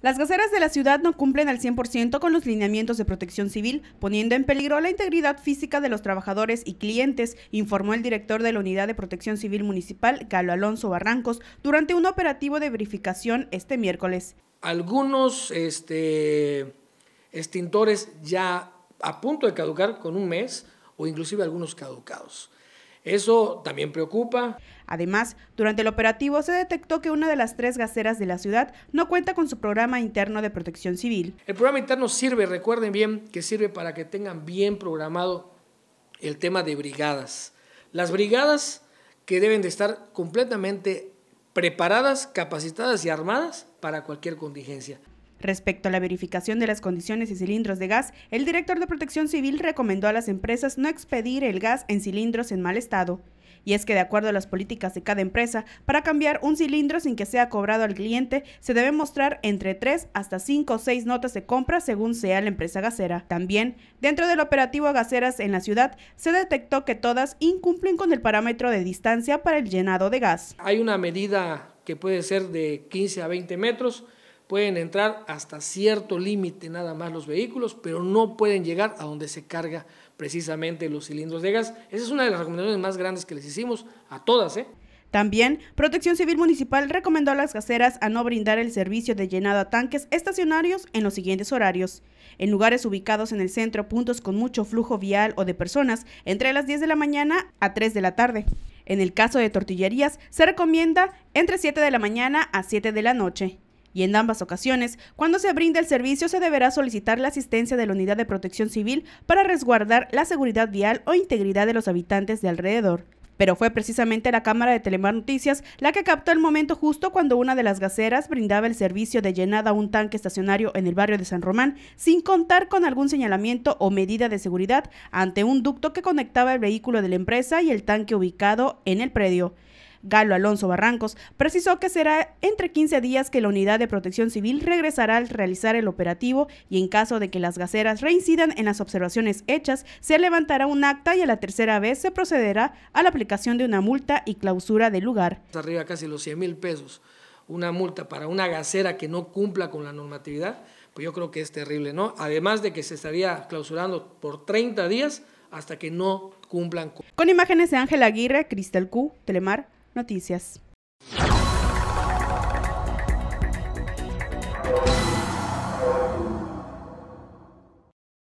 Las gaseras de la ciudad no cumplen al 100% con los lineamientos de protección civil, poniendo en peligro la integridad física de los trabajadores y clientes, informó el director de la Unidad de Protección Civil Municipal, Galo Alonso Barrancos, durante un operativo de verificación este miércoles. Algunos este, extintores ya a punto de caducar con un mes o inclusive algunos caducados. Eso también preocupa. Además, durante el operativo se detectó que una de las tres gaseras de la ciudad no cuenta con su programa interno de protección civil. El programa interno sirve, recuerden bien, que sirve para que tengan bien programado el tema de brigadas. Las brigadas que deben de estar completamente preparadas, capacitadas y armadas para cualquier contingencia. Respecto a la verificación de las condiciones y cilindros de gas, el director de Protección Civil recomendó a las empresas no expedir el gas en cilindros en mal estado. Y es que de acuerdo a las políticas de cada empresa, para cambiar un cilindro sin que sea cobrado al cliente, se debe mostrar entre 3 hasta 5 o 6 notas de compra según sea la empresa gasera. También, dentro del operativo Gaseras en la ciudad, se detectó que todas incumplen con el parámetro de distancia para el llenado de gas. Hay una medida que puede ser de 15 a 20 metros, pueden entrar hasta cierto límite nada más los vehículos, pero no pueden llegar a donde se carga precisamente los cilindros de gas. Esa es una de las recomendaciones más grandes que les hicimos a todas. ¿eh? También, Protección Civil Municipal recomendó a las gaseras a no brindar el servicio de llenado a tanques estacionarios en los siguientes horarios. En lugares ubicados en el centro, puntos con mucho flujo vial o de personas, entre las 10 de la mañana a 3 de la tarde. En el caso de tortillerías, se recomienda entre 7 de la mañana a 7 de la noche y en ambas ocasiones, cuando se brinde el servicio se deberá solicitar la asistencia de la Unidad de Protección Civil para resguardar la seguridad vial o integridad de los habitantes de alrededor. Pero fue precisamente la cámara de Telemar Noticias la que captó el momento justo cuando una de las gaseras brindaba el servicio de llenada a un tanque estacionario en el barrio de San Román sin contar con algún señalamiento o medida de seguridad ante un ducto que conectaba el vehículo de la empresa y el tanque ubicado en el predio. Galo Alonso Barrancos, precisó que será entre 15 días que la unidad de protección civil regresará al realizar el operativo y en caso de que las gaceras reincidan en las observaciones hechas, se levantará un acta y a la tercera vez se procederá a la aplicación de una multa y clausura del lugar. Arriba casi los 100 mil pesos, una multa para una gacera que no cumpla con la normatividad, pues yo creo que es terrible, ¿no? Además de que se estaría clausurando por 30 días hasta que no cumplan. Con imágenes de Ángel Aguirre, Cristal Q, Telemar, Noticias.